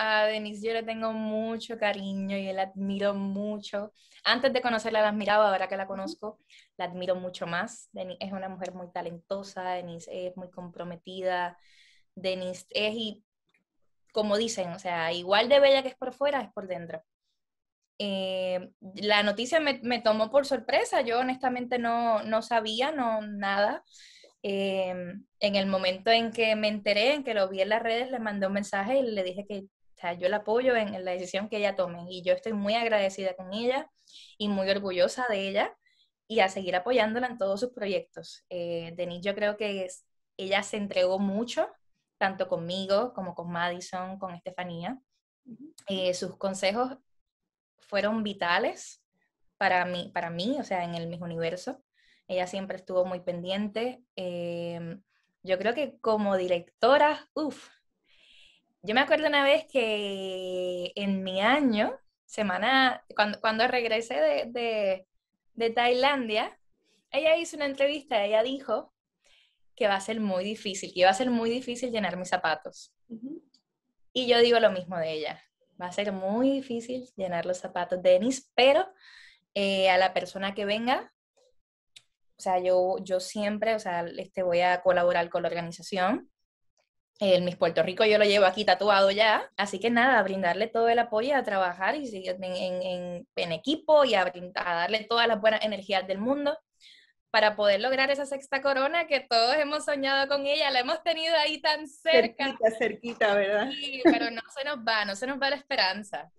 a Denise yo le tengo mucho cariño y la admiro mucho. Antes de conocerla la admiraba, ahora que la conozco, la admiro mucho más. Denise es una mujer muy talentosa, Denise es muy comprometida, Denise es, y como dicen, o sea, igual de bella que es por fuera, es por dentro. Eh, la noticia me, tomó por sorpresa, yo honestamente no, sabía no, nada. Eh, en el momento en que me enteré, en que lo vi en las redes, le mandé un mensaje y le dije que o sea, yo la apoyo en, la decisión que ella tome y yo estoy muy agradecida con ella y muy orgullosa de ella y a seguir apoyándola en todos sus proyectos. Eh, Denise, yo creo que ella se entregó mucho, tanto conmigo como con Madison, con Estefanía. Eh, sus consejos fueron vitales para mí, para mí, o sea, en el mismo universo. Ella siempre estuvo muy pendiente. Eh, yo creo que como directora, uff, yo me acuerdo una vez que en mi año, semana, cuando, regresé de, de, Tailandia, ella hizo una entrevista, ella dijo que va a ser muy difícil, que va a ser muy difícil llenar mis zapatos. Y yo digo lo mismo de ella, va a ser muy difícil llenar los zapatos de Denis, pero eh, a la persona que venga, o sea, yo, yo siempre, o sea, este, voy a colaborar con la organización, el mis Puerto Rico yo lo llevo aquí tatuado ya. Así que nada, a brindarle todo el apoyo, a trabajar y en, en, equipo y a, a darle todas las buenas energías del mundo para poder lograr esa sexta corona que todos hemos soñado con ella, la hemos tenido ahí tan cerca. Cerquita, cerquita, ¿verdad? Sí, pero no se nos va, no se nos va la esperanza.